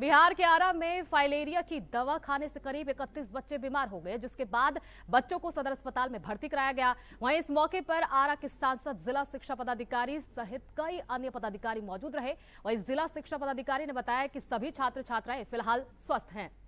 बिहार के आरा में फाइलेरिया की दवा खाने से करीब 31 बच्चे बीमार हो गए जिसके बाद बच्चों को सदर अस्पताल में भर्ती कराया गया वहीं इस मौके पर आरा के सांसद जिला शिक्षा पदाधिकारी सहित कई अन्य पदाधिकारी मौजूद रहे वहीं जिला शिक्षा पदाधिकारी ने बताया कि सभी छात्र छात्राएं फिलहाल स्वस्थ हैं